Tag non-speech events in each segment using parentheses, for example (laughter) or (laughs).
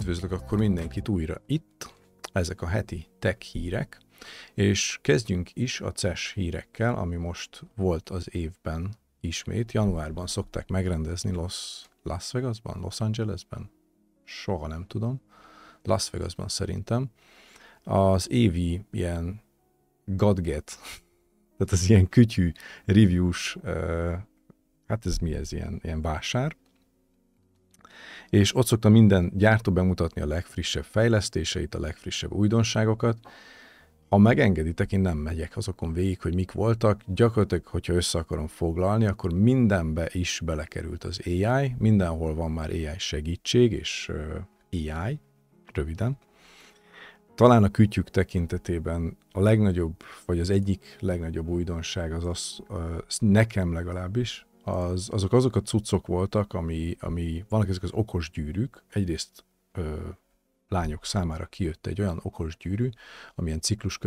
Üdvözlök akkor mindenkit újra itt. Ezek a heti tech hírek, és kezdjünk is a CES hírekkel, ami most volt az évben ismét. Januárban szokták megrendezni Los, Las Vegasban, Los Angelesben? Soha nem tudom. Las Vegasban szerintem. Az évi ilyen gadget, (laughs) tehát az ilyen kütyű reviews, hát ez mi ez, ilyen, ilyen vásár, és ott szokta minden gyártó bemutatni a legfrissebb fejlesztéseit, a legfrissebb újdonságokat. Ha megengeditek, én nem megyek azokon végig, hogy mik voltak. Gyakorlatilag, hogyha össze akarom foglalni, akkor mindenbe is belekerült az AI, mindenhol van már AI segítség, és AI, röviden. Talán a kütyük tekintetében a legnagyobb, vagy az egyik legnagyobb újdonság az az, az nekem legalábbis, az, azok azok a cuccok voltak, ami, ami vannak ezek az okos gyűrűk, egyrészt ö, lányok számára kijött egy olyan okos gyűrű, amilyen ciklus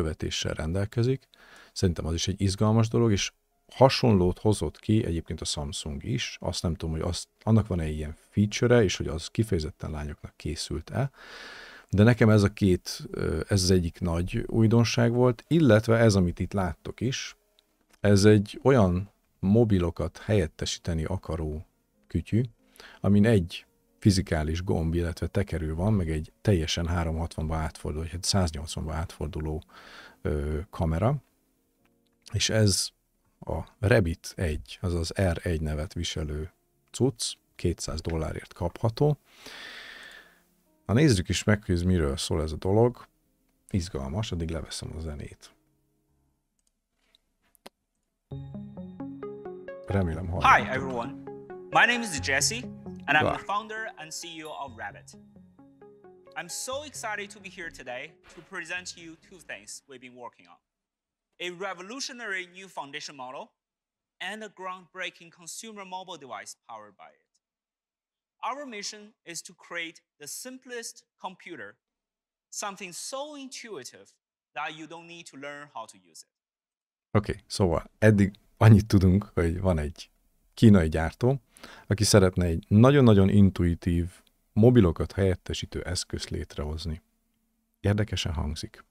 rendelkezik. Szerintem az is egy izgalmas dolog, és hasonlót hozott ki egyébként a Samsung is, azt nem tudom, hogy azt, annak van-e ilyen feature-e, és hogy az kifejezetten lányoknak készült-e, de nekem ez a két, ez az egyik nagy újdonság volt, illetve ez, amit itt láttok is, ez egy olyan mobilokat helyettesíteni akaró kütyű, amin egy fizikális gomb, illetve tekerő van, meg egy teljesen 360-ba átforduló, vagy 180-ba hát átforduló ö, kamera, és ez a Rebit 1, azaz R1 nevet viselő cucc, 200 dollárért kapható. Na nézzük is meg, hogy miről szól ez a dolog. Izgalmas, addig leveszem a zenét. thank you Remélem Hi everyone, my name is Jesse and I'm the founder and CEO of Rabbit. I'm so excited to be here today to present to you two things we've been working on. A revolutionary new foundation model and a groundbreaking consumer mobile device powered by it. Our mission is to create the simplest computer, something so intuitive that you don't need to learn how to use it. Okay. So szóval eddig annyit tudunk, hogy van egy kínai gyártó, aki szeretne egy nagyon-nagyon intuitív, mobilokat helyettesítő eszköz létrehozni. Érdekesen hangzik.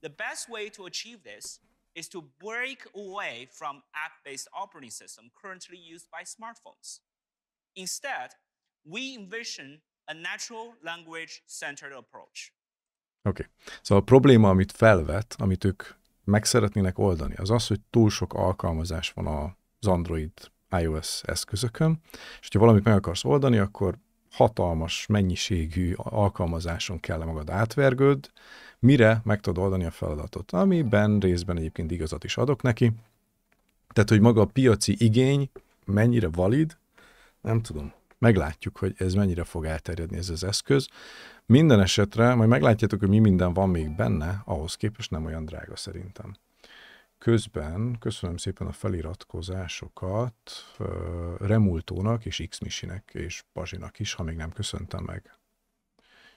The best way to achieve this is to break away from app-based operating system currently used by smartphones. Instead, we envision a natural language-centered approach. Oké. Okay. Szóval a probléma, amit felvet, amit ők meg szeretnének oldani, az az, hogy túl sok alkalmazás van az Android iOS eszközökön, és ha valamit meg akarsz oldani, akkor hatalmas mennyiségű alkalmazáson kell magad átvergőd, mire meg tudod oldani a feladatot, amiben részben egyébként igazat is adok neki. Tehát, hogy maga a piaci igény mennyire valid, nem tudom. Meglátjuk, hogy ez mennyire fog elterjedni ez az eszköz. Minden esetre, majd meglátjátok, hogy mi minden van még benne, ahhoz képest nem olyan drága szerintem. Közben köszönöm szépen a feliratkozásokat uh, Remultónak és x és Pazsinak is, ha még nem köszöntem meg.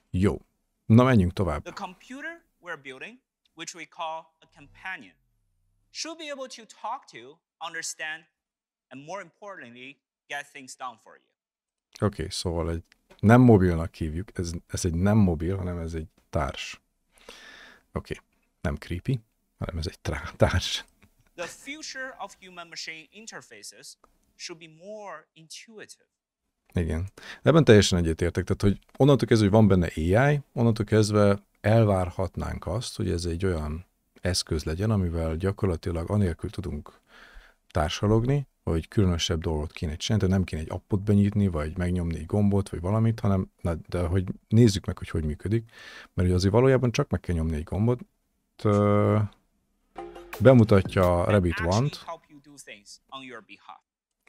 Jó, na menjünk tovább. The computer we're building, which we call a companion, should be able to talk to, understand, and more importantly, get things done for you. Oké, okay, szóval egy nem mobilnak hívjuk, ez, ez egy nem mobil, hanem ez egy társ. Oké, okay. nem creepy, hanem ez egy társ. The future of human-machine interfaces should be more intuitive. Igen. Ebben teljesen egyetértek. Tehát, hogy onnantól kezdve, hogy van benne AI, onnantól kezdve elvárhatnánk azt, hogy ez egy olyan eszköz legyen, amivel gyakorlatilag anélkül tudunk társalogni, hogy különösebb dolgot kéne csinálni, tehát nem kéne egy appot benyitni, vagy megnyomni egy gombot, vagy valamit, hanem na, de hogy nézzük meg, hogy hogy működik, mert ugye azért valójában csak meg kell nyomni egy gombot, bemutatja a Rabbit Vant.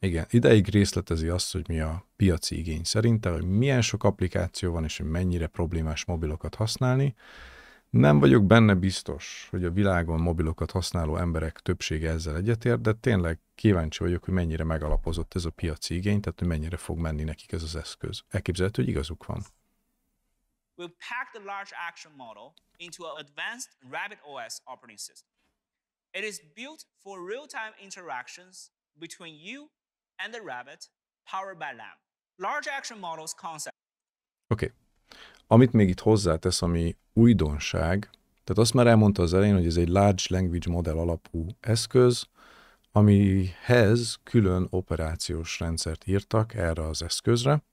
Igen, ideig részletezi azt, hogy mi a piaci igény szerinte, hogy milyen sok applikáció van, és hogy mennyire problémás mobilokat használni, nem vagyok benne biztos, hogy a világon mobilokat használó emberek többsége ezzel egyetért, de tényleg kíváncsi vagyok, hogy mennyire megalapozott ez a piaci igény, tehát hogy mennyire fog menni nekik ez az eszköz. Elképzelhető, hogy igazuk van. We'll pack the large action model into an advanced operating system. It is built for real-time interactions between you and the rabbit, powered by LAMP. Large action models concept. Oké, okay. Amit még itt hozzátesz, ami újdonság, tehát azt már elmondta az elején, hogy ez egy large language model alapú eszköz, amihez külön operációs rendszert írtak erre az eszközre,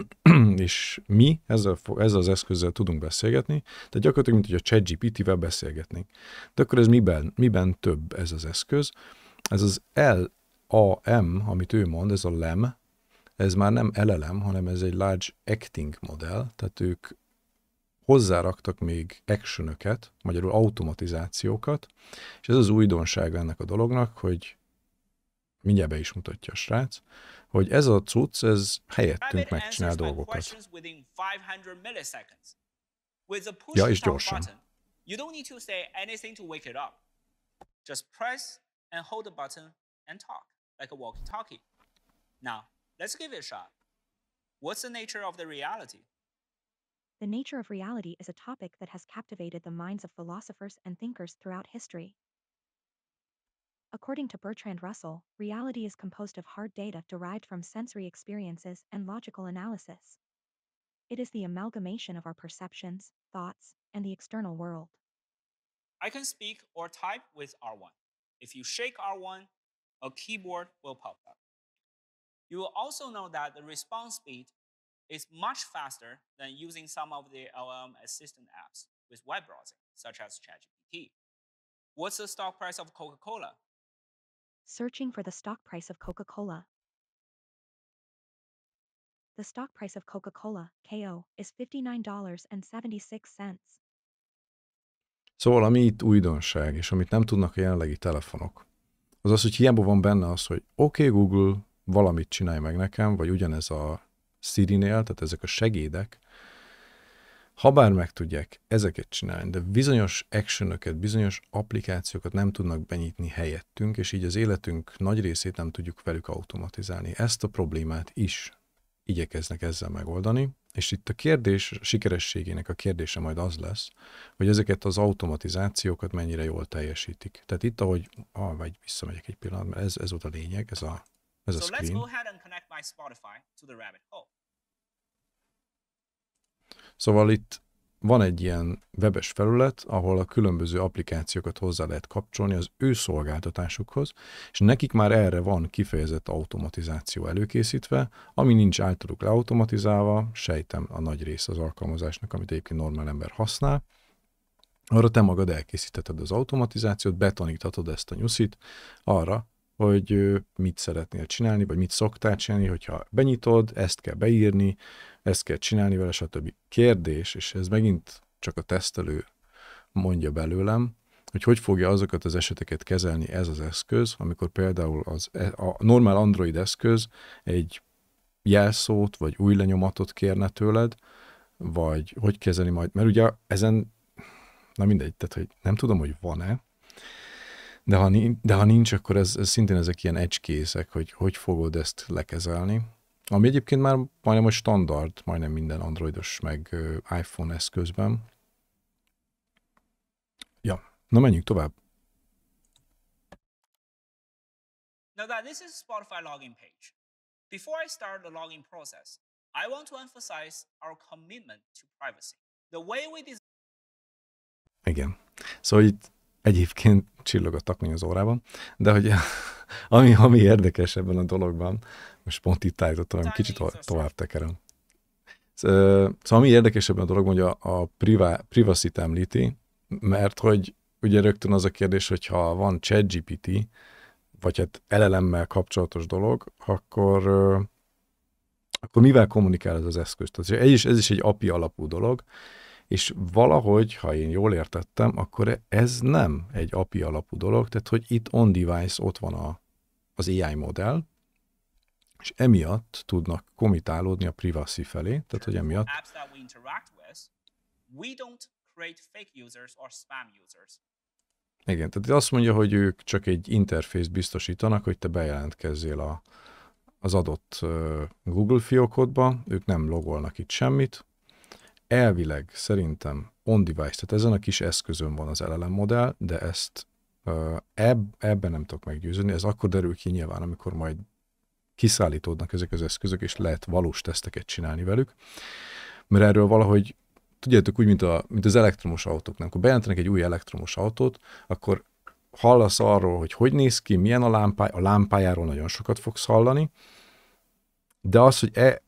(clears throat) és mi ezzel, ezzel az eszközzel tudunk beszélgetni, tehát gyakorlatilag, mint hogy a ChatGPT-vel beszélgetnénk. De akkor ez miben, miben több ez az eszköz? Ez az LAM, amit ő mond, ez a LEM, ez már nem LLM, hanem ez egy large acting modell, tehát ők hozzáraktak még actionöket, magyarul automatizációkat, és ez az újdonság ennek a dolognak, hogy mindjárt be is mutatja a srác, hogy ez a cucc, ez helyettünk megcsinál dolgokat. Ja, és gyorsan. You don't need to say anything to wake it up. Just press and hold the button and talk, like a walkie-talkie. Now, Let's give it a shot. What's the nature of the reality? The nature of reality is a topic that has captivated the minds of philosophers and thinkers throughout history. According to Bertrand Russell, reality is composed of hard data derived from sensory experiences and logical analysis. It is the amalgamation of our perceptions, thoughts, and the external world. I can speak or type with R1. If you shake R1, a keyboard will pop up. You will also know that the response speed is much faster than using some of the LLM um, assistant apps with web browsing, such as ChatGPT. What's the stock price of Coca-Cola? Searching for the stock price of Coca-Cola. The stock price of Coca-Cola, KO, is $59.76. Szóval, ami itt újdonság, és amit nem tudnak a jelenlegi telefonok, az az, hogy hiába van benne az, hogy oké okay, Google, valamit csinálj meg nekem, vagy ugyanez a Szirinél, tehát ezek a segédek, ha bár meg tudják ezeket csinálni, de bizonyos actionöket, bizonyos applikációkat nem tudnak benyitni helyettünk, és így az életünk nagy részét nem tudjuk velük automatizálni. Ezt a problémát is igyekeznek ezzel megoldani, és itt a kérdés a sikerességének a kérdése majd az lesz, hogy ezeket az automatizációkat mennyire jól teljesítik. Tehát itt, ahogy, ah, vagy visszamegyek egy pillanat, mert ez, ez volt a lényeg, ez a ez a screen. Szóval itt van egy ilyen webes felület, ahol a különböző applikációkat hozzá lehet kapcsolni az ő szolgáltatásukhoz, és nekik már erre van kifejezett automatizáció előkészítve, ami nincs általuk leautomatizálva, sejtem a nagy rész az alkalmazásnak, amit egyébként normál ember használ, arra te magad elkészítheted az automatizációt, betanítatod ezt a nyuszit arra, hogy mit szeretnél csinálni, vagy mit szoktál csinálni, hogyha benyitod, ezt kell beírni, ezt kell csinálni vele, stb. Kérdés, és ez megint csak a tesztelő mondja belőlem, hogy hogy fogja azokat az eseteket kezelni ez az eszköz, amikor például az, e, a normál Android eszköz egy jelszót vagy új lenyomatot kérne tőled, vagy hogy kezeli majd, mert ugye ezen, na mindegy, tehát hogy nem tudom, hogy van-e, de ha, nincs, de ha nincs, akkor ez, ez szintén ezek ilyen ecskészek, hogy hogy fogod ezt lekezelni. Ami egyébként már majdnem a standard, majdnem minden androidos meg iPhone eszközben. Ja, na menjünk tovább. Now that this is Spotify login page, before I start the login process, I want to emphasize our commitment to privacy. The way we design... Igen. Szóval itt Egyébként csillog a takony az órában, de hogy (laughs) ami, ami érdekes ebben a dologban, most pont itt állítottam, hogy kicsit to- tovább tekerem. Szóval ami érdekes ebben a dologban, hogy a, a privá, privacy-t említi, mert hogy ugye rögtön az a kérdés, hogy ha van ChatGPT, vagy hát elelemmel kapcsolatos dolog, akkor, akkor mivel kommunikál ez az eszköz? Tehát ez is, ez is egy API alapú dolog, és valahogy, ha én jól értettem, akkor ez nem egy API alapú dolog, tehát hogy itt on-device ott van a, az AI modell, és emiatt tudnak komitálódni a privacy felé, tehát hogy emiatt... Igen, tehát azt mondja, hogy ők csak egy interfészt biztosítanak, hogy te bejelentkezzél a, az adott Google fiókodba, ők nem logolnak itt semmit, elvileg szerintem on device, tehát ezen a kis eszközön van az LLM modell, de ezt eb, ebben nem tudok meggyőződni, ez akkor derül ki nyilván, amikor majd kiszállítódnak ezek az eszközök, és lehet valós teszteket csinálni velük, mert erről valahogy tudjátok úgy, mint, a, mint az elektromos autók, nem, amikor bejelentenek egy új elektromos autót, akkor hallasz arról, hogy hogy néz ki, milyen a lámpája, a lámpájáról nagyon sokat fogsz hallani, de az, hogy e,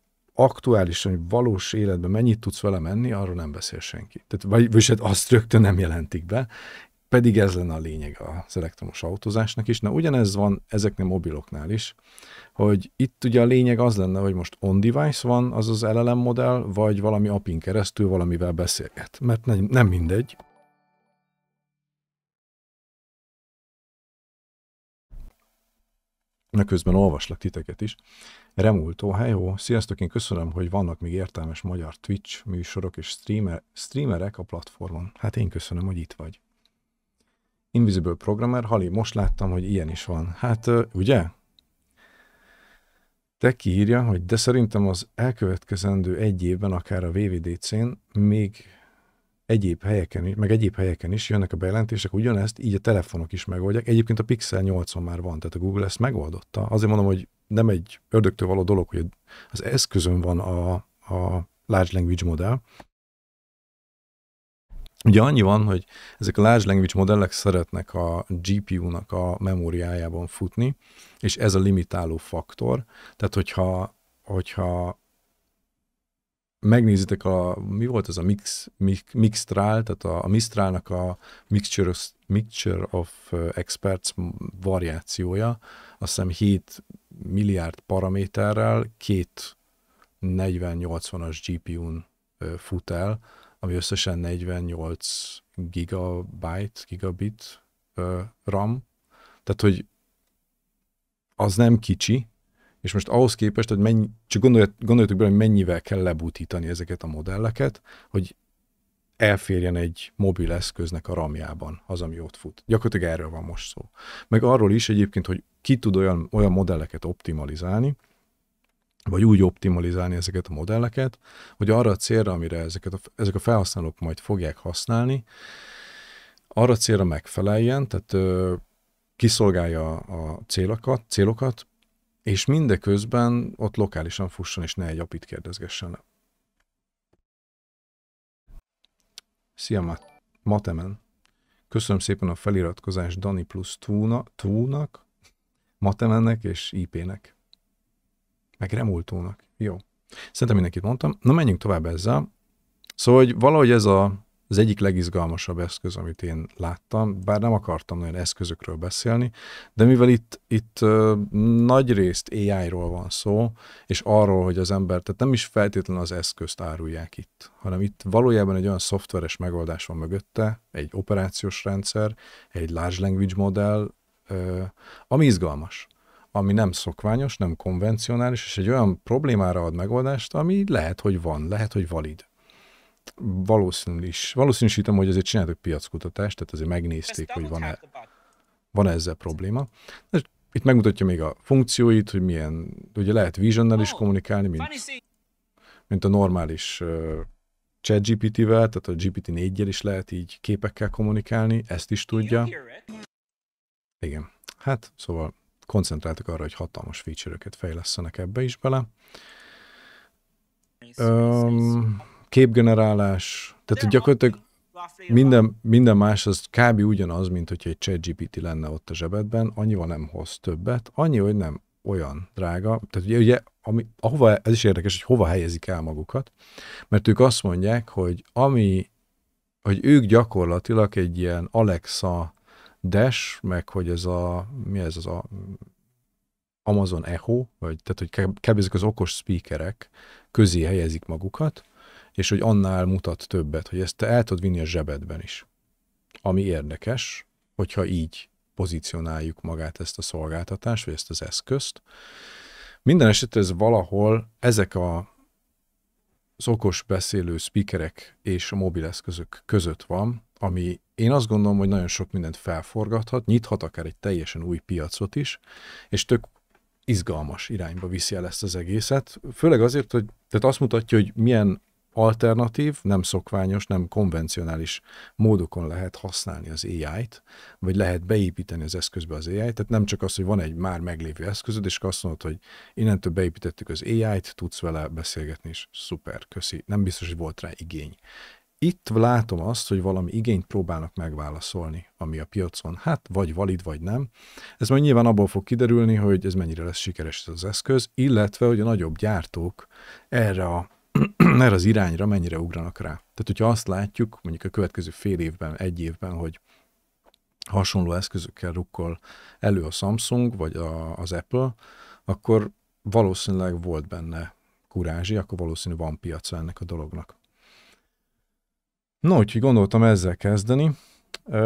aktuálisan, hogy valós életben mennyit tudsz vele menni, arról nem beszél senki. Tehát, vagy, vagy hát azt rögtön nem jelentik be, pedig ez lenne a lényeg az elektromos autózásnak is. Na ugyanez van ezeknél mobiloknál is, hogy itt ugye a lényeg az lenne, hogy most on-device van az az LLM modell, vagy valami apin keresztül valamivel beszélget. Mert nem, nem mindegy. Na közben olvaslak titeket is. Remultó, jó, sziasztok, én köszönöm, hogy vannak még értelmes magyar Twitch műsorok és streamer, streamerek a platformon. Hát én köszönöm, hogy itt vagy. Invisible Programmer, Hali, most láttam, hogy ilyen is van. Hát, ugye? Te kiírja, hogy de szerintem az elkövetkezendő egy évben akár a VVDC-n még egyéb helyeken, meg egyéb helyeken is jönnek a bejelentések, ugyanezt így a telefonok is megoldják. Egyébként a Pixel 8-on már van, tehát a Google ezt megoldotta. Azért mondom, hogy nem egy ördögtől való dolog, hogy az eszközön van a, a large language modell. Ugye annyi van, hogy ezek a large language modellek szeretnek a GPU-nak a memóriájában futni, és ez a limitáló faktor. Tehát, hogyha, hogyha megnézitek a, mi volt az a mix, mix Mixtrál, tehát a, a Mistrálnak a Mixture of, Mixture of eh, Experts variációja, azt hiszem 7 milliárd paraméterrel két 80 as GPU-n fut el, ami összesen 48 gigabyte, gigabit eh, RAM, tehát hogy az nem kicsi, és most ahhoz képest, hogy mennyi, csak gondoljatok bele, hogy mennyivel kell lebutítani ezeket a modelleket, hogy elférjen egy mobil eszköznek a ramjában az, ami ott fut. Gyakorlatilag erről van most szó. Meg arról is egyébként, hogy ki tud olyan, olyan modelleket optimalizálni, vagy úgy optimalizálni ezeket a modelleket, hogy arra a célra, amire ezeket a, ezek a felhasználók majd fogják használni, arra a célra megfeleljen, tehát ö, kiszolgálja a célokat, célokat, és mindeközben ott lokálisan fusson, és ne egy apit kérdezgessen le. Szia, Mat Matemen! Köszönöm szépen a feliratkozást Dani plusz Túna, Túnak, Matemennek és IP-nek. Meg Remultónak. Jó. Szerintem mindenkit mondtam. Na menjünk tovább ezzel. Szóval, hogy valahogy ez a az egyik legizgalmasabb eszköz, amit én láttam, bár nem akartam nagyon eszközökről beszélni, de mivel itt, itt nagy részt AI-ról van szó, és arról, hogy az ember, tehát nem is feltétlenül az eszközt árulják itt, hanem itt valójában egy olyan szoftveres megoldás van mögötte, egy operációs rendszer, egy large language modell, ami izgalmas ami nem szokványos, nem konvencionális, és egy olyan problémára ad megoldást, ami lehet, hogy van, lehet, hogy valid is. valószínűsítem, hogy azért csináltak piackutatást, tehát azért megnézték, hogy van-e, hát van e ezzel probléma. De itt megmutatja még a funkcióit, hogy milyen, ugye lehet vision is kommunikálni, mint, mint a normális uh, chat GPT-vel, tehát a GPT-4-jel is lehet így képekkel kommunikálni, ezt is tudja. Igen, hát szóval koncentráltak arra, hogy hatalmas feature-öket fejlesztenek ebbe is bele. Um, képgenerálás, tehát hogy gyakorlatilag minden, minden más az kb. ugyanaz, mint hogyha egy ChatGPT lenne ott a zsebedben, annyival nem hoz többet, annyi, hogy nem olyan drága, tehát ugye, ugye ami, ahova, ez is érdekes, hogy hova helyezik el magukat, mert ők azt mondják, hogy ami, hogy ők gyakorlatilag egy ilyen Alexa Dash, meg hogy ez a, mi ez az a Amazon Echo, vagy tehát, hogy kb. az okos speakerek közé helyezik magukat, és hogy annál mutat többet, hogy ezt te el tudod vinni a zsebedben is. Ami érdekes, hogyha így pozícionáljuk magát ezt a szolgáltatást, vagy ezt az eszközt. Minden esetre ez valahol ezek a szokos okos beszélő speakerek és a mobileszközök között van, ami én azt gondolom, hogy nagyon sok mindent felforgathat, nyithat akár egy teljesen új piacot is, és tök izgalmas irányba viszi el ezt az egészet. Főleg azért, hogy tehát azt mutatja, hogy milyen alternatív, nem szokványos, nem konvencionális módokon lehet használni az AI-t, vagy lehet beépíteni az eszközbe az AI-t. Tehát nem csak az, hogy van egy már meglévő eszközöd, és azt mondod, hogy innentől beépítettük az AI-t, tudsz vele beszélgetni, és szuper, köszi. Nem biztos, hogy volt rá igény. Itt látom azt, hogy valami igényt próbálnak megválaszolni, ami a piacon, hát vagy valid, vagy nem. Ez majd nyilván abból fog kiderülni, hogy ez mennyire lesz sikeres ez az eszköz, illetve hogy a nagyobb gyártók erre a (clears throat) erre az irányra mennyire ugranak rá. Tehát, hogyha azt látjuk, mondjuk a következő fél évben, egy évben, hogy hasonló eszközökkel rukkol elő a Samsung, vagy a, az Apple, akkor valószínűleg volt benne kurázsi, akkor valószínű van piaca ennek a dolognak. No, úgyhogy gondoltam ezzel kezdeni.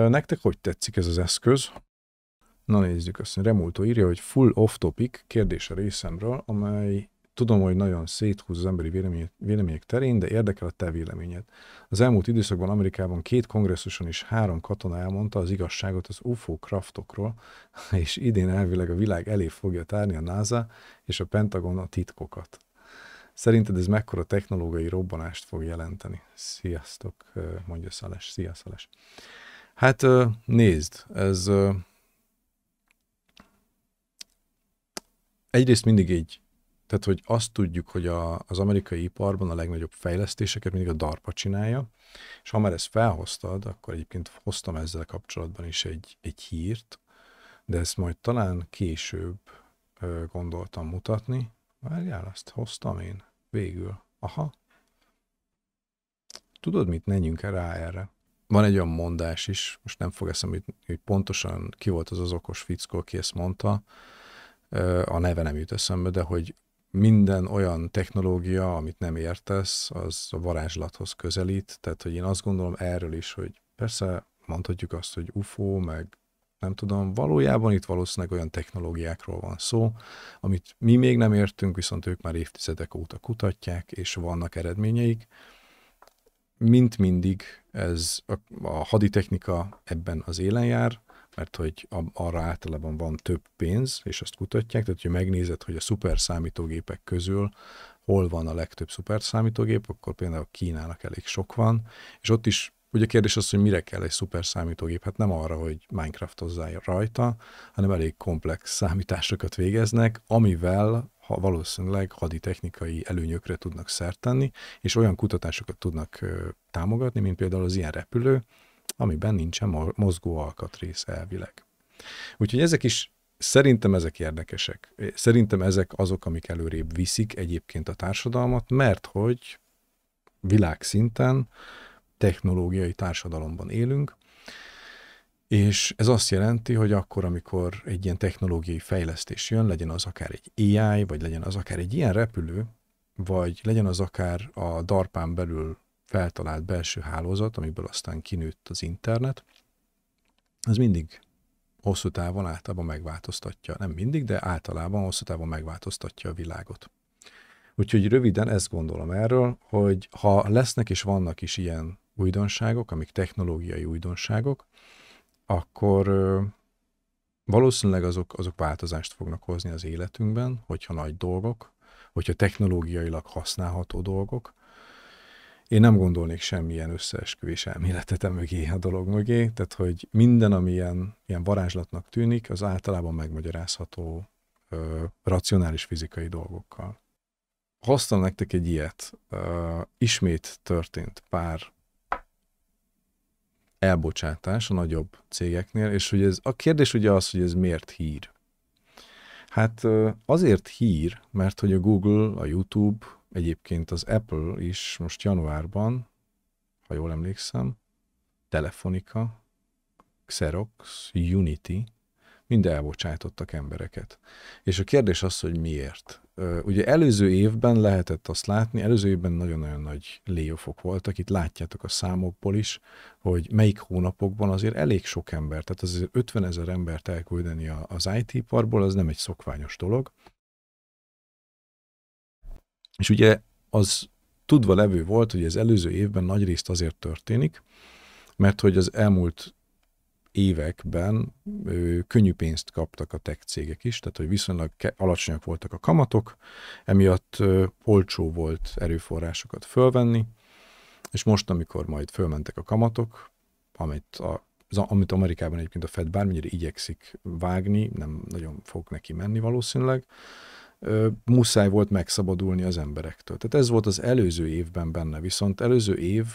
Nektek hogy tetszik ez az eszköz? Na nézzük azt, Remulto írja, hogy full off topic kérdése részemről, amely Tudom, hogy nagyon széthúz az emberi vélemény, vélemények terén, de érdekel a te véleményed. Az elmúlt időszakban Amerikában két kongresszuson is három katona elmondta az igazságot az UFO kraftokról, (laughs) és idén elvileg a világ elé fogja tárni a NASA és a Pentagon a titkokat. Szerinted ez mekkora technológiai robbanást fog jelenteni? Sziasztok, mondja Szales. Szia, Szales. Hát nézd, ez egyrészt mindig egy. Tehát, hogy azt tudjuk, hogy a, az amerikai iparban a legnagyobb fejlesztéseket mindig a DARPA csinálja, és ha már ezt felhoztad, akkor egyébként hoztam ezzel kapcsolatban is egy, egy hírt, de ezt majd talán később ö, gondoltam mutatni. Várjál, azt hoztam én végül. Aha. Tudod mit, menjünk -e rá erre. Van egy olyan mondás is, most nem fog eszembe, hogy pontosan ki volt az az okos fickó, aki ezt mondta, a neve nem jut eszembe, de hogy minden olyan technológia, amit nem értesz, az a varázslathoz közelít, tehát hogy én azt gondolom erről is, hogy persze mondhatjuk azt, hogy UFO, meg nem tudom, valójában itt valószínűleg olyan technológiákról van szó, amit mi még nem értünk, viszont ők már évtizedek óta kutatják, és vannak eredményeik. Mint mindig ez a, a haditechnika ebben az élen jár, mert hogy arra általában van több pénz, és azt kutatják, tehát hogyha megnézed, hogy a szuper számítógépek közül hol van a legtöbb szuper számítógép, akkor például Kínának elég sok van, és ott is Ugye a kérdés az, hogy mire kell egy szuper számítógép? Hát nem arra, hogy Minecraft hozzá rajta, hanem elég komplex számításokat végeznek, amivel ha valószínűleg haditechnikai előnyökre tudnak szert tenni, és olyan kutatásokat tudnak támogatni, mint például az ilyen repülő, amiben nincsen mozgó alkatrész elvileg. Úgyhogy ezek is Szerintem ezek érdekesek. Szerintem ezek azok, amik előrébb viszik egyébként a társadalmat, mert hogy világszinten technológiai társadalomban élünk, és ez azt jelenti, hogy akkor, amikor egy ilyen technológiai fejlesztés jön, legyen az akár egy AI, vagy legyen az akár egy ilyen repülő, vagy legyen az akár a DARPán belül feltalált belső hálózat, amiből aztán kinőtt az internet, az mindig hosszú távon általában megváltoztatja, nem mindig, de általában hosszú távon megváltoztatja a világot. Úgyhogy röviden ezt gondolom erről, hogy ha lesznek és vannak is ilyen újdonságok, amik technológiai újdonságok, akkor valószínűleg azok, azok változást fognak hozni az életünkben, hogyha nagy dolgok, hogyha technológiailag használható dolgok, én nem gondolnék semmilyen összeesküvés elméletet e mögé a dolog mögé, tehát hogy minden, ami ilyen, ilyen varázslatnak tűnik, az általában megmagyarázható ö, racionális fizikai dolgokkal. Hoztam nektek egy ilyet. Ö, ismét történt pár elbocsátás a nagyobb cégeknél, és hogy ez, a kérdés ugye az, hogy ez miért hír. Hát azért hír, mert hogy a Google, a YouTube, Egyébként az Apple is most januárban, ha jól emlékszem, telefonika, Xerox, Unity, mind elbocsájtottak embereket. És a kérdés az, hogy miért. Ugye előző évben lehetett azt látni, előző évben nagyon-nagyon nagy léjofok voltak, itt látjátok a számokból is, hogy melyik hónapokban azért elég sok ember, tehát azért 50 ezer embert elküldeni az IT-parból, az nem egy szokványos dolog, és ugye az tudva levő volt, hogy az előző évben nagy részt azért történik, mert hogy az elmúlt években ö, könnyű pénzt kaptak a tech cégek is, tehát hogy viszonylag alacsonyak voltak a kamatok, emiatt ö, olcsó volt erőforrásokat fölvenni, és most, amikor majd fölmentek a kamatok, amit, a, amit Amerikában egyébként a Fed bármennyire igyekszik vágni, nem nagyon fog neki menni valószínűleg, muszáj volt megszabadulni az emberektől. Tehát ez volt az előző évben benne, viszont előző év,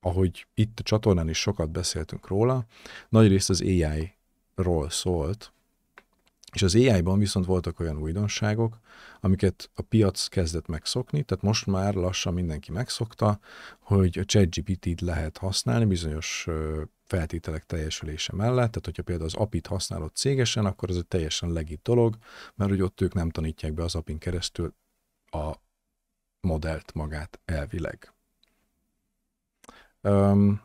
ahogy itt a csatornán is sokat beszéltünk róla, nagyrészt az AI-ról szólt, és az AI-ban viszont voltak olyan újdonságok, amiket a piac kezdett megszokni, tehát most már lassan mindenki megszokta, hogy a ChatGPT-t lehet használni bizonyos feltételek teljesülése mellett, tehát hogyha például az apit használod cégesen, akkor ez egy teljesen legit dolog, mert hogy ott ők nem tanítják be az apin keresztül a modellt magát elvileg. Um,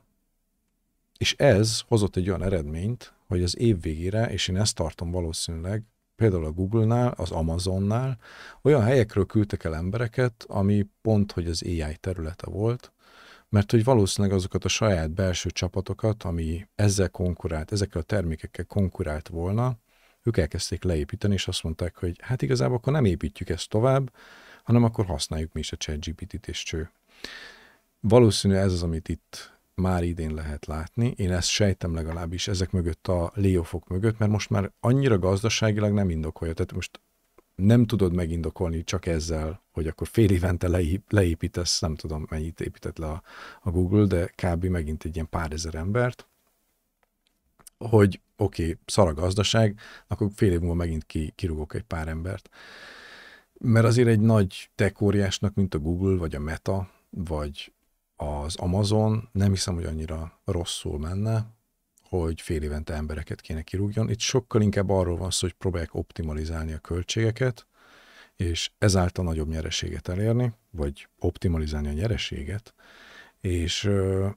és ez hozott egy olyan eredményt, hogy az év végére, és én ezt tartom valószínűleg, például a Google-nál, az Amazonnál, olyan helyekről küldtek el embereket, ami pont, hogy az AI területe volt, mert hogy valószínűleg azokat a saját belső csapatokat, ami ezzel konkurált, ezekkel a termékekkel konkurált volna, ők elkezdték leépíteni, és azt mondták, hogy hát igazából akkor nem építjük ezt tovább, hanem akkor használjuk mi is a ChatGPT-t és cső. Valószínű ez az, amit itt már idén lehet látni. Én ezt sejtem legalábbis ezek mögött a layoffok mögött, mert most már annyira gazdaságilag nem indokolja. Tehát most nem tudod megindokolni csak ezzel, hogy akkor fél évente leépítesz, nem tudom mennyit épített le a, a Google, de kb. megint egy ilyen pár ezer embert, hogy oké, okay, szar a gazdaság, akkor fél év múlva megint ki, kirúgok egy pár embert. Mert azért egy nagy tekóriásnak, mint a Google, vagy a Meta, vagy az Amazon, nem hiszem, hogy annyira rosszul menne, hogy fél évente embereket kéne kirúgjon. Itt sokkal inkább arról van szó, hogy próbálják optimalizálni a költségeket, és ezáltal nagyobb nyereséget elérni, vagy optimalizálni a nyereséget, és ö,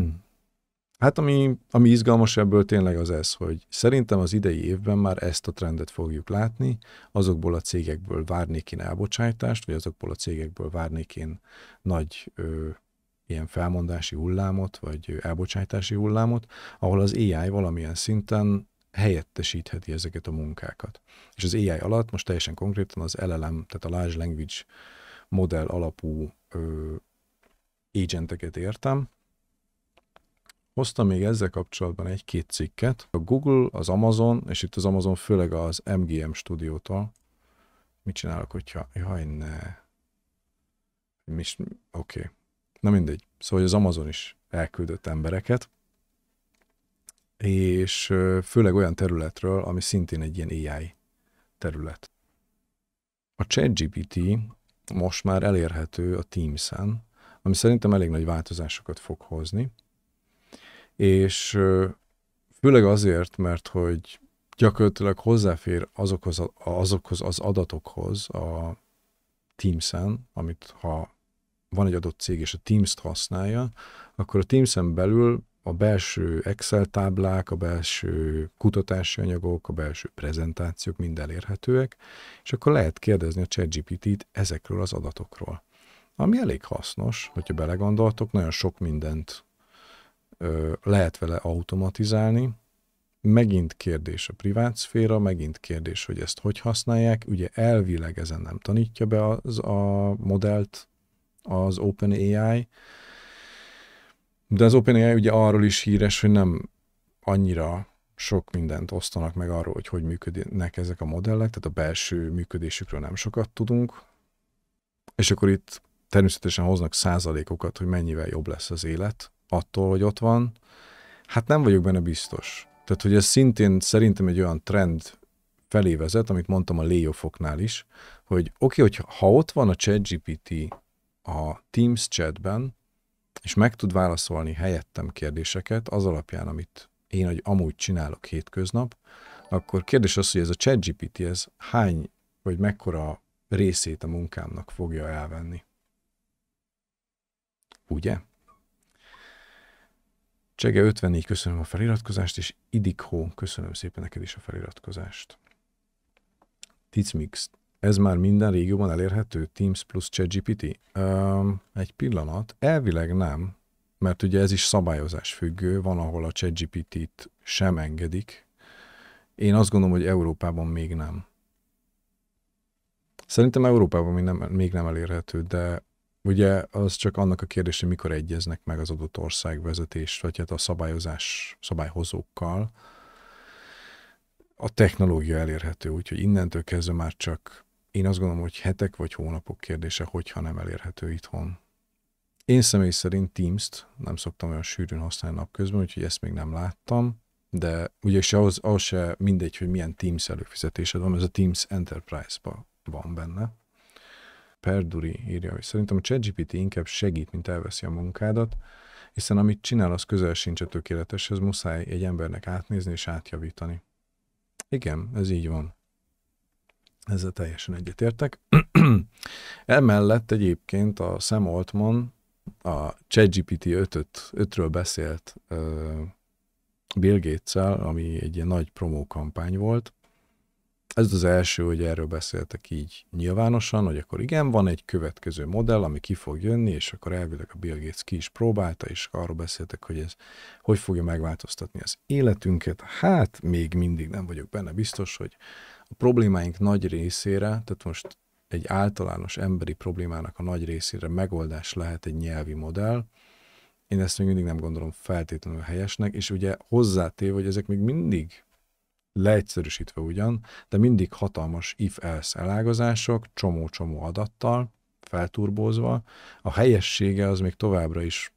(clears throat) hát ami, ami izgalmas ebből tényleg az ez, hogy szerintem az idei évben már ezt a trendet fogjuk látni, azokból a cégekből várnék én elbocsájtást, vagy azokból a cégekből várnék én nagy ö, ilyen felmondási hullámot, vagy elbocsátási hullámot, ahol az AI valamilyen szinten helyettesítheti ezeket a munkákat. És az AI alatt most teljesen konkrétan az LLM, tehát a Large Language modell alapú ö, agenteket értem. Hoztam még ezzel kapcsolatban egy-két cikket. A Google, az Amazon, és itt az Amazon főleg az MGM stúdiótól. Mit csinálok, hogyha... Jaj, ne. Oké. Okay. Na mindegy. Szóval az Amazon is elküldött embereket, és főleg olyan területről, ami szintén egy ilyen AI terület. A ChatGPT most már elérhető a Teams-en, ami szerintem elég nagy változásokat fog hozni, és főleg azért, mert hogy gyakorlatilag hozzáfér azokhoz, azokhoz az adatokhoz a Teams-en, amit ha van egy adott cég, és a Teams-t használja, akkor a Teams-en belül a belső Excel táblák, a belső kutatási anyagok, a belső prezentációk mind elérhetőek, és akkor lehet kérdezni a ChatGPT-t ezekről az adatokról. Ami elég hasznos, hogyha belegondoltok, nagyon sok mindent ö, lehet vele automatizálni. Megint kérdés a privátszféra, megint kérdés, hogy ezt hogy használják. Ugye elvileg ezen nem tanítja be az a modellt az OpenAI, de az OpenAI ugye arról is híres, hogy nem annyira sok mindent osztanak meg arról, hogy hogy működnek ezek a modellek, tehát a belső működésükről nem sokat tudunk, és akkor itt természetesen hoznak százalékokat, hogy mennyivel jobb lesz az élet attól, hogy ott van. Hát nem vagyok benne biztos. Tehát, hogy ez szintén szerintem egy olyan trend felé vezet, amit mondtam a léjófoknál is, hogy oké, okay, hogy ha ott van a ChatGPT a Teams chatben, és meg tud válaszolni helyettem kérdéseket az alapján, amit én, hogy amúgy csinálok hétköznap, akkor kérdés az, hogy ez a ChatGPT, ez hány vagy mekkora részét a munkámnak fogja elvenni. Ugye? Csege 54, köszönöm a feliratkozást, és Idikó, köszönöm szépen neked is a feliratkozást. Ticmix ez már minden régióban elérhető? Teams plusz ChatGPT? Um, egy pillanat. Elvileg nem, mert ugye ez is szabályozás függő, van, ahol a ChatGPT-t sem engedik. Én azt gondolom, hogy Európában még nem. Szerintem Európában még nem, még nem elérhető, de ugye az csak annak a kérdés, hogy mikor egyeznek meg az adott ország vezetés, vagy hát a szabályozás szabályhozókkal. A technológia elérhető, úgyhogy innentől kezdve már csak én azt gondolom, hogy hetek vagy hónapok kérdése, hogyha nem elérhető itthon. Én személy szerint Teams-t nem szoktam olyan sűrűn használni napközben, úgyhogy ezt még nem láttam, de ugye se az, az se mindegy, hogy milyen Teams előfizetésed van, ez a Teams Enterprise-ba van benne. Perduri írja, hogy szerintem a ChatGPT inkább segít, mint elveszi a munkádat, hiszen amit csinál, az közel sincs a tökéleteshez, muszáj egy embernek átnézni és átjavítani. Igen, ez így van. Ezzel teljesen egyetértek. (clears throat) Emellett egyébként a Sam Altman a ChatGPT 5-ről beszélt Bill gates ami egy ilyen nagy promókampány volt. Ez az első, hogy erről beszéltek így nyilvánosan, hogy akkor igen, van egy következő modell, ami ki fog jönni, és akkor elvileg a Bill Gates ki is próbálta, és arról beszéltek, hogy ez hogy fogja megváltoztatni az életünket. Hát még mindig nem vagyok benne biztos, hogy a problémáink nagy részére, tehát most egy általános emberi problémának a nagy részére megoldás lehet egy nyelvi modell, én ezt még mindig nem gondolom feltétlenül helyesnek, és ugye hozzátéve, hogy ezek még mindig leegyszerűsítve ugyan, de mindig hatalmas if-else elágazások, csomó-csomó adattal, felturbózva, a helyessége az még továbbra is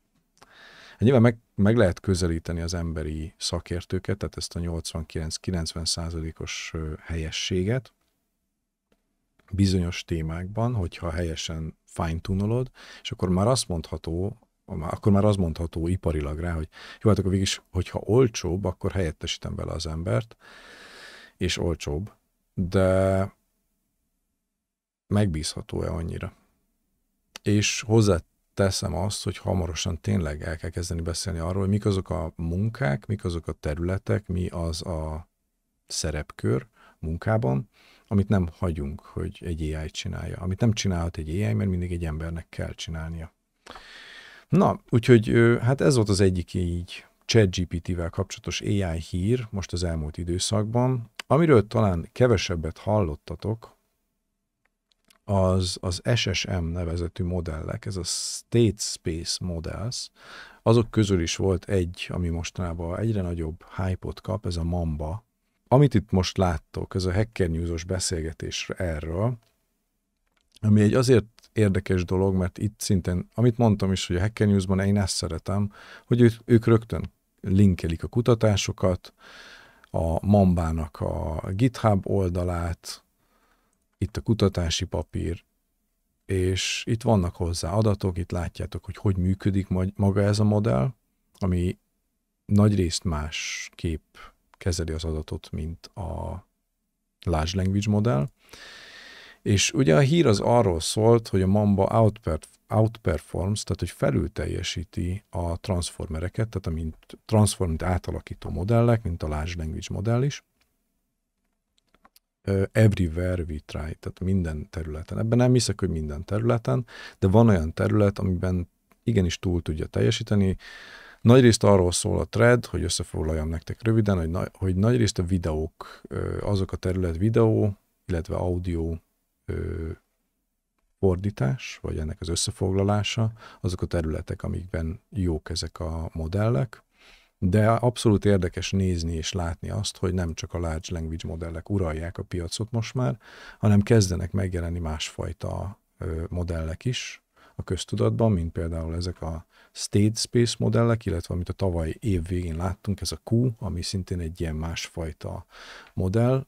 Hát nyilván meg, meg lehet közelíteni az emberi szakértőket, tehát ezt a 89-90 százalékos helyességet bizonyos témákban, hogyha helyesen fine-tunolod, és akkor már azt mondható, akkor már az mondható iparilag rá, hogy jó, hát akkor végig is, hogyha olcsóbb, akkor helyettesítem bele az embert, és olcsóbb, de megbízható-e annyira? És hozzá teszem azt, hogy hamarosan tényleg el kell kezdeni beszélni arról, hogy mik azok a munkák, mik azok a területek, mi az a szerepkör munkában, amit nem hagyunk, hogy egy AI csinálja. Amit nem csinálhat egy AI, mert mindig egy embernek kell csinálnia. Na, úgyhogy hát ez volt az egyik így ChatGPT-vel kapcsolatos AI hír most az elmúlt időszakban. Amiről talán kevesebbet hallottatok, az, az SSM nevezetű modellek, ez a State Space Models, azok közül is volt egy, ami mostanában egyre nagyobb hype-ot kap, ez a Mamba. Amit itt most láttok, ez a Hacker News-os beszélgetés erről, ami egy azért érdekes dolog, mert itt szintén, amit mondtam is, hogy a Hacker News-ban én ezt szeretem, hogy ők, ők rögtön linkelik a kutatásokat, a Mambának a GitHub oldalát, itt a kutatási papír, és itt vannak hozzá adatok, itt látjátok, hogy hogy működik maga ez a modell, ami nagyrészt más kép kezeli az adatot, mint a large language modell. És ugye a hír az arról szólt, hogy a Mamba outperforms, tehát hogy felül teljesíti a transformereket, tehát a mint transform, mint átalakító modellek, mint a large language modell is, everywhere we try, tehát minden területen. Ebben nem hiszek, hogy minden területen, de van olyan terület, amiben igenis túl tudja teljesíteni. Nagyrészt arról szól a thread, hogy összefoglaljam nektek röviden, hogy, na, hogy nagyrészt a videók, azok a terület videó, illetve audio fordítás, vagy ennek az összefoglalása, azok a területek, amikben jók ezek a modellek, de abszolút érdekes nézni és látni azt, hogy nem csak a large language modellek uralják a piacot most már, hanem kezdenek megjelenni másfajta modellek is a köztudatban, mint például ezek a state space modellek, illetve amit a tavaly év végén láttunk, ez a Q, ami szintén egy ilyen másfajta modell,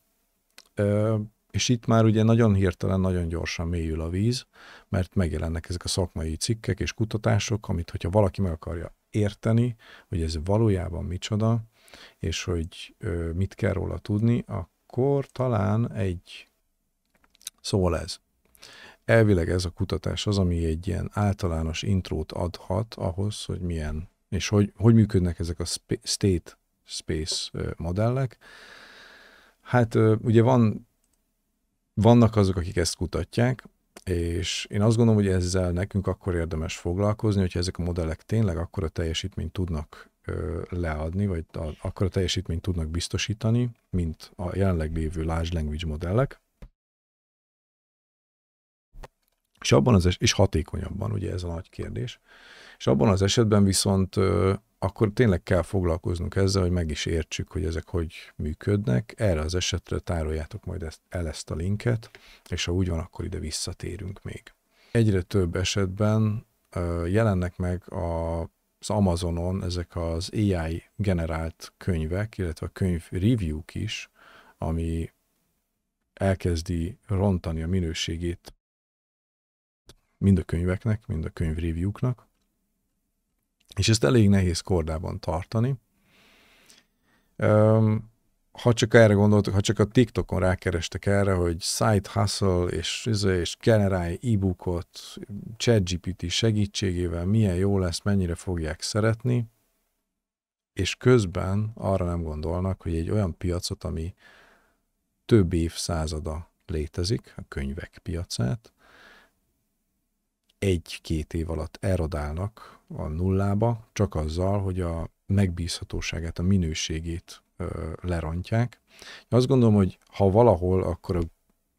és itt már ugye nagyon hirtelen, nagyon gyorsan mélyül a víz, mert megjelennek ezek a szakmai cikkek és kutatások, amit hogyha valaki meg akarja érteni, hogy ez valójában micsoda, és hogy mit kell róla tudni, akkor talán egy szól ez. Elvileg ez a kutatás az, ami egy ilyen általános intrót adhat ahhoz, hogy milyen, és hogy, hogy működnek ezek a state space modellek. Hát ugye van, vannak azok, akik ezt kutatják, és én azt gondolom, hogy ezzel nekünk akkor érdemes foglalkozni, hogyha ezek a modellek tényleg akkor a teljesítményt tudnak leadni, vagy a, teljesítményt tudnak biztosítani, mint a jelenleg lévő large language modellek. És, abban az es- és hatékonyabban, ugye ez a nagy kérdés. És abban az esetben viszont akkor tényleg kell foglalkoznunk ezzel, hogy meg is értsük, hogy ezek hogy működnek. Erre az esetre tároljátok majd ezt, el ezt a linket, és ha úgy van, akkor ide visszatérünk még. Egyre több esetben jelennek meg a, az Amazonon ezek az AI generált könyvek, illetve a könyv review-k is, ami elkezdi rontani a minőségét mind a könyveknek, mind a könyv review-knak, és ezt elég nehéz kordában tartani. Um, ha csak erre gondoltok, ha csak a TikTokon rákerestek erre, hogy side hustle, és, izé, és generálj e-bookot, ChatGPT segítségével milyen jó lesz, mennyire fogják szeretni, és közben arra nem gondolnak, hogy egy olyan piacot, ami több évszázada létezik, a könyvek piacát, egy-két év alatt erodálnak a nullába, csak azzal, hogy a megbízhatóságát, a minőségét ö, lerontják. Azt gondolom, hogy ha valahol, akkor a,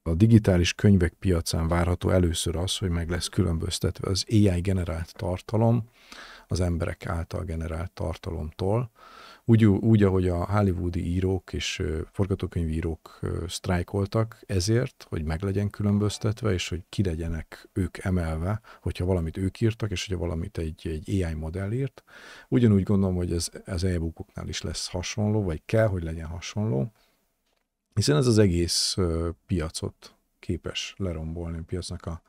a digitális könyvek piacán várható először az, hogy meg lesz különböztetve az AI generált tartalom az emberek által generált tartalomtól, úgy, úgy, ahogy a hollywoodi írók és forgatókönyvírók sztrájkoltak ezért, hogy meg legyen különböztetve, és hogy ki legyenek ők emelve, hogyha valamit ők írtak, és hogyha valamit egy, egy AI modell írt. Ugyanúgy gondolom, hogy ez az e is lesz hasonló, vagy kell, hogy legyen hasonló, hiszen ez az egész piacot képes lerombolni, a piacnak a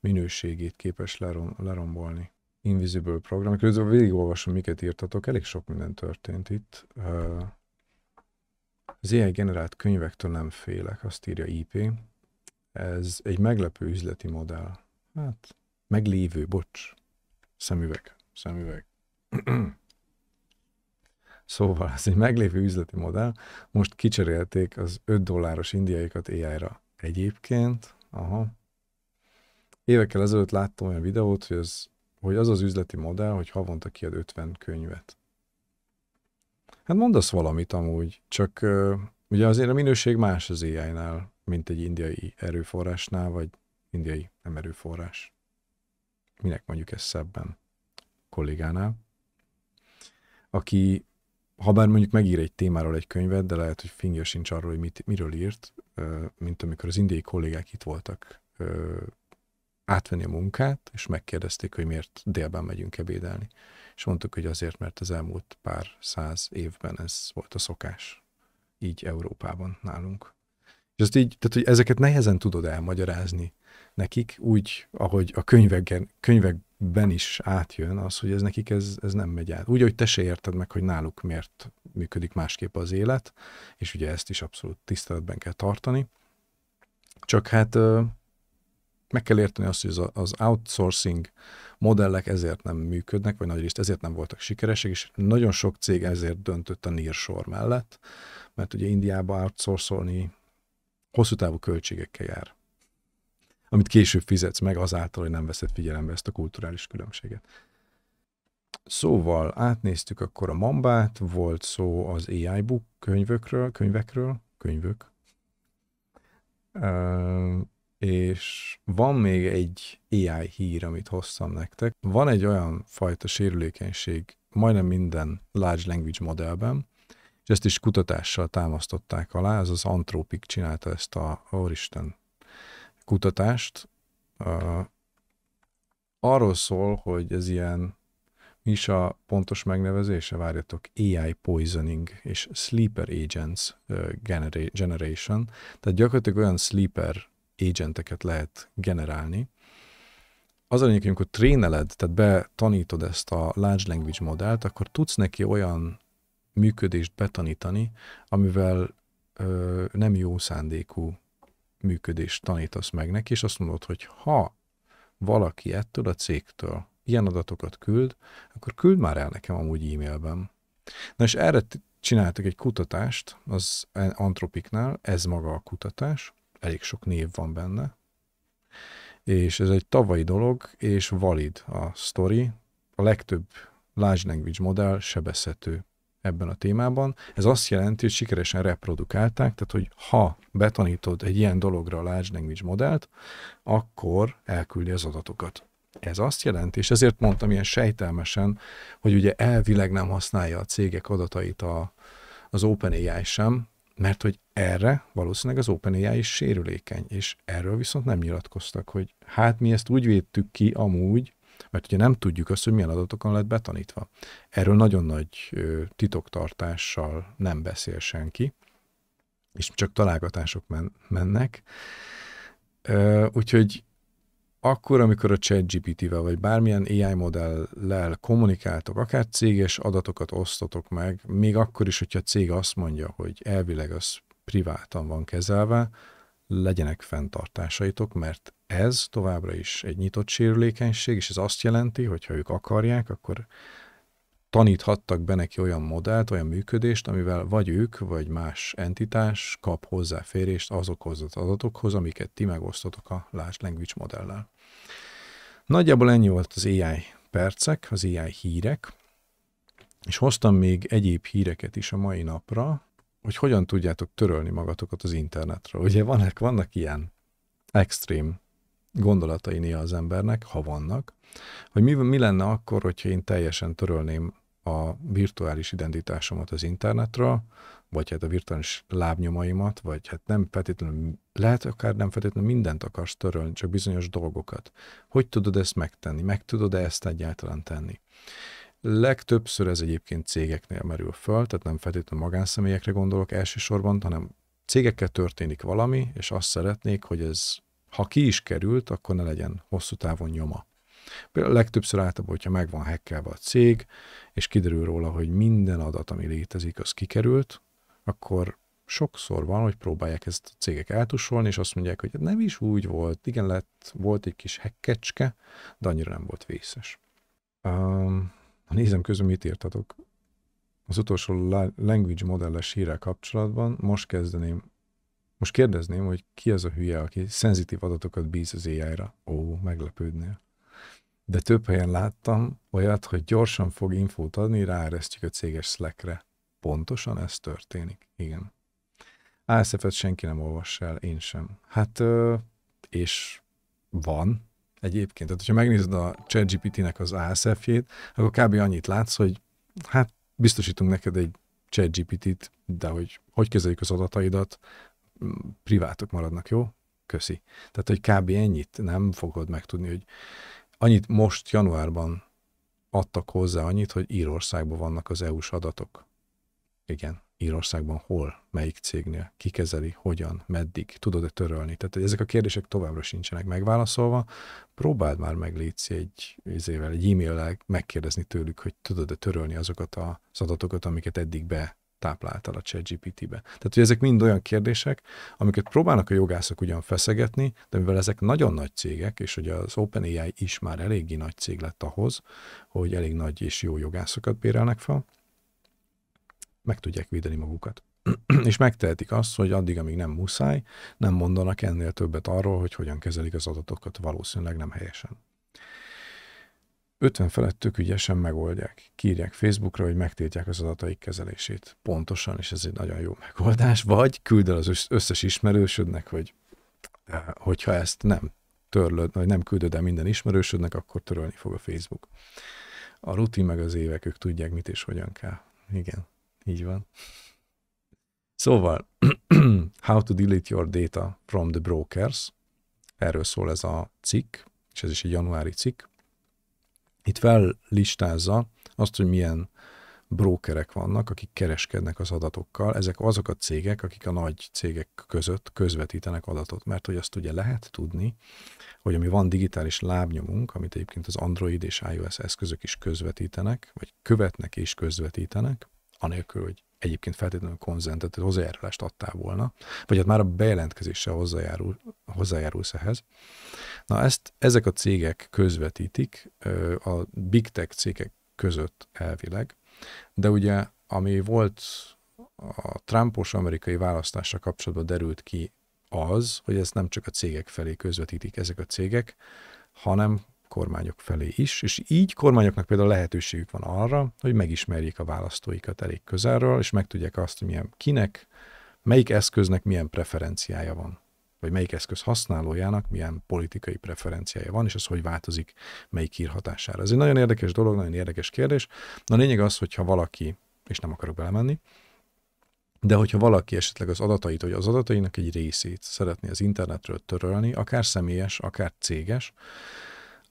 minőségét képes lerombolni. Invisible program. Közben végigolvasom, miket írtatok. Elég sok minden történt itt. Az AI generált könyvektől nem félek, azt írja IP. Ez egy meglepő üzleti modell. Hát, meglévő, bocs. Szemüveg, szemüveg. (clears throat) szóval ez egy meglévő üzleti modell. Most kicserélték az 5 dolláros indiaikat AI-ra. Egyébként, aha, évekkel ezelőtt láttam olyan videót, hogy az hogy az az üzleti modell, hogy havonta kiad 50 könyvet. Hát mondasz valamit amúgy, csak ugye azért a minőség más az AI-nál, mint egy indiai erőforrásnál, vagy indiai nem erőforrás. Minek mondjuk ezt szebben? Kollégánál. Aki, ha bár mondjuk megír egy témáról egy könyvet, de lehet, hogy fingja sincs arról, hogy mit, miről írt, mint amikor az indiai kollégák itt voltak átvenni a munkát, és megkérdezték, hogy miért délben megyünk ebédelni. És mondtuk, hogy azért, mert az elmúlt pár száz évben ez volt a szokás. Így Európában nálunk. És azt így, tehát, hogy ezeket nehezen tudod elmagyarázni nekik, úgy, ahogy a könyvegen, könyvekben is átjön az, hogy ez nekik ez, ez nem megy át. Úgy, hogy te se érted meg, hogy náluk miért működik másképp az élet, és ugye ezt is abszolút tiszteletben kell tartani. Csak hát meg kell érteni azt, hogy az outsourcing modellek ezért nem működnek, vagy nagy részt ezért nem voltak sikeresek, és nagyon sok cég ezért döntött a sor mellett, mert ugye Indiába outsourcolni hosszú távú költségekkel jár amit később fizetsz meg azáltal, hogy nem veszed figyelembe ezt a kulturális különbséget. Szóval átnéztük akkor a Mambát, volt szó az AI book könyvökről, könyvekről, könyvök. Uh, és van még egy AI hír, amit hoztam nektek. Van egy olyan fajta sérülékenység majdnem minden large language modellben, és ezt is kutatással támasztották alá, ez az Anthropic csinálta ezt a, oristen kutatást. arról szól, hogy ez ilyen, mi is a pontos megnevezése, várjatok, AI poisoning és sleeper agents generation, tehát gyakorlatilag olyan sleeper agenteket lehet generálni. Az a lényeg, amikor tréneled, tehát betanítod ezt a large language modellt, akkor tudsz neki olyan működést betanítani, amivel ö, nem jó szándékú működést tanítasz meg neki, és azt mondod, hogy ha valaki ettől a cégtől ilyen adatokat küld, akkor küld már el nekem amúgy e-mailben. Na és erre csináltak egy kutatást az Antropiknál, ez maga a kutatás, elég sok név van benne, és ez egy tavalyi dolog, és valid a story. A legtöbb large language modell sebezhető ebben a témában. Ez azt jelenti, hogy sikeresen reprodukálták, tehát hogy ha betanítod egy ilyen dologra a large language modellt, akkor elküldi az adatokat. Ez azt jelenti, és ezért mondtam ilyen sejtelmesen, hogy ugye elvileg nem használja a cégek adatait a, az OpenAI sem, mert hogy erre valószínűleg az OpenAI is sérülékeny, és erről viszont nem nyilatkoztak, hogy hát mi ezt úgy védtük ki amúgy, mert ugye nem tudjuk azt, hogy milyen adatokon lett betanítva. Erről nagyon nagy titoktartással nem beszél senki, és csak találgatások men- mennek. Úgyhogy akkor, amikor a ChatGPT-vel vagy bármilyen AI modellel kommunikáltok, akár céges adatokat osztotok meg, még akkor is, hogyha a cég azt mondja, hogy elvileg az privátan van kezelve, legyenek fenntartásaitok, mert ez továbbra is egy nyitott sérülékenység, és ez azt jelenti, hogy ha ők akarják, akkor taníthattak be neki olyan modellt, olyan működést, amivel vagy ők, vagy más entitás kap hozzáférést azokhoz az adatokhoz, amiket ti megosztotok a Large Language modellel. Nagyjából ennyi volt az AI percek, az AI hírek, és hoztam még egyéb híreket is a mai napra, hogy hogyan tudjátok törölni magatokat az internetről. Ugye vannak, vannak ilyen extrém gondolatai néha az embernek, ha vannak, hogy mi, mi lenne akkor, hogyha én teljesen törölném a virtuális identitásomat az internetről, vagy hát a virtuális lábnyomaimat, vagy hát nem feltétlenül, lehet akár nem feltétlenül mindent akarsz törölni, csak bizonyos dolgokat. Hogy tudod ezt megtenni? Meg tudod-e ezt egyáltalán tenni? Legtöbbször ez egyébként cégeknél merül föl, tehát nem feltétlenül magánszemélyekre gondolok elsősorban, hanem cégekkel történik valami, és azt szeretnék, hogy ez, ha ki is került, akkor ne legyen hosszú távon nyoma. Legtöbbször általában, hogyha megvan hekkelve a cég, és kiderül róla, hogy minden adat, ami létezik, az kikerült, akkor sokszor van, hogy próbálják ezt a cégek eltusolni, és azt mondják, hogy nem is úgy volt, igen, lett, volt egy kis hekkecske, de annyira nem volt vészes. Um, nézem közben, mit írtatok. Az utolsó language modelles hírrel kapcsolatban most kezdeném, most kérdezném, hogy ki az a hülye, aki szenzitív adatokat bíz az AI-ra. Ó, meglepődnél de több helyen láttam olyat, hogy gyorsan fog infót adni, ráeresztjük a céges -re. Pontosan ez történik. Igen. ASF-et senki nem olvas el, én sem. Hát, és van egyébként. Tehát, hogyha megnézed a ChatGPT-nek az ASF-jét, akkor kb. annyit látsz, hogy hát biztosítunk neked egy ChatGPT-t, de hogy hogy kezeljük az adataidat, privátok maradnak, jó? Köszi. Tehát, hogy kb. ennyit nem fogod megtudni, hogy Annyit most januárban adtak hozzá annyit, hogy Írországban vannak az EU-s adatok. Igen, Írországban hol, melyik cégnél, ki kezeli, hogyan, meddig, tudod-e törölni. Tehát ezek a kérdések továbbra sincsenek megválaszolva. Próbáld már meg Léci egy, ezével, egy e-mail-el megkérdezni tőlük, hogy tudod-e törölni azokat az adatokat, amiket eddig be tápláltál a ChatGPT-be. Tehát, hogy ezek mind olyan kérdések, amiket próbálnak a jogászok ugyan feszegetni, de mivel ezek nagyon nagy cégek, és hogy az OpenAI is már eléggé nagy cég lett ahhoz, hogy elég nagy és jó jogászokat bérelnek fel, meg tudják védeni magukat. (clears throat) és megtehetik azt, hogy addig, amíg nem muszáj, nem mondanak ennél többet arról, hogy hogyan kezelik az adatokat valószínűleg nem helyesen. 50 felett tök ügyesen megoldják. Kírják Facebookra, hogy megtiltják az adataik kezelését. Pontosan, és ez egy nagyon jó megoldás. Vagy küld el az összes ismerősödnek, hogy eh, hogyha ezt nem törlöd, vagy nem küldöd el minden ismerősödnek, akkor törölni fog a Facebook. A rutin meg az évek, ők tudják mit és hogyan kell. Igen, így van. Szóval, (clears throat) how to delete your data from the brokers, erről szól ez a cikk, és ez is egy januári cikk, itt fellistázza azt, hogy milyen brókerek vannak, akik kereskednek az adatokkal. Ezek azok a cégek, akik a nagy cégek között közvetítenek adatot, mert hogy azt ugye lehet tudni, hogy ami van digitális lábnyomunk, amit egyébként az Android és iOS eszközök is közvetítenek, vagy követnek és közvetítenek, anélkül, hogy egyébként feltétlenül konzentet, tehát hozzájárulást adtál volna, vagy hát már a bejelentkezéssel hozzájárul, hozzájárulsz ehhez. Na ezt ezek a cégek közvetítik, a big tech cégek között elvileg, de ugye ami volt a Trumpos amerikai választásra kapcsolatban derült ki az, hogy ezt nem csak a cégek felé közvetítik ezek a cégek, hanem kormányok felé is, és így kormányoknak például lehetőségük van arra, hogy megismerjék a választóikat elég közelről, és megtudják azt, hogy milyen kinek, melyik eszköznek milyen preferenciája van, vagy melyik eszköz használójának milyen politikai preferenciája van, és az hogy változik melyik ír Ez egy nagyon érdekes dolog, nagyon érdekes kérdés. Na a lényeg az, hogyha valaki, és nem akarok belemenni, de hogyha valaki esetleg az adatait, vagy az adatainak egy részét szeretné az internetről törölni, akár személyes, akár céges,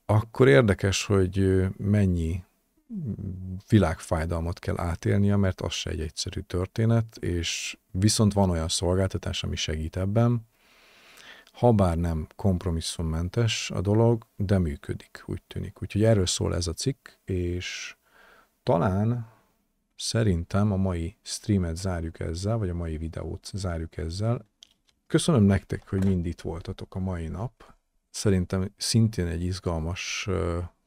akkor érdekes, hogy mennyi világfájdalmat kell átélnia, mert az se egy egyszerű történet, és viszont van olyan szolgáltatás, ami segít ebben, habár nem kompromisszummentes a dolog, de működik, úgy tűnik. Úgyhogy erről szól ez a cikk, és talán szerintem a mai streamet zárjuk ezzel, vagy a mai videót zárjuk ezzel. Köszönöm nektek, hogy mind itt voltatok a mai nap. Szerintem szintén egy izgalmas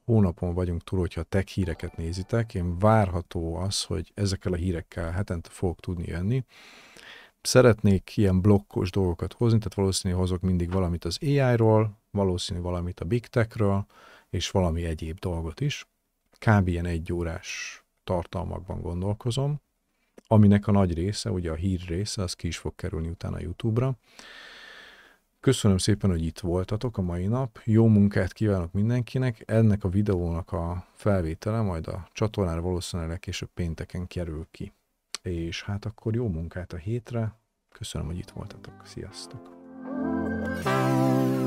hónapon vagyunk túl, hogyha tech híreket nézitek. Én várható az, hogy ezekkel a hírekkel hetente fogok tudni jönni. Szeretnék ilyen blokkos dolgokat hozni, tehát valószínű hozok mindig valamit az AI-ról, valószínű valamit a Big Tech-ről, és valami egyéb dolgot is. Kb. ilyen egy órás tartalmakban gondolkozom, aminek a nagy része, ugye a hír része, az ki is fog kerülni utána a YouTube-ra. Köszönöm szépen, hogy itt voltatok a mai nap. Jó munkát kívánok mindenkinek. Ennek a videónak a felvétele majd a csatornára valószínűleg legkésőbb pénteken kerül ki. És hát akkor jó munkát a hétre. Köszönöm, hogy itt voltatok. Sziasztok! thank you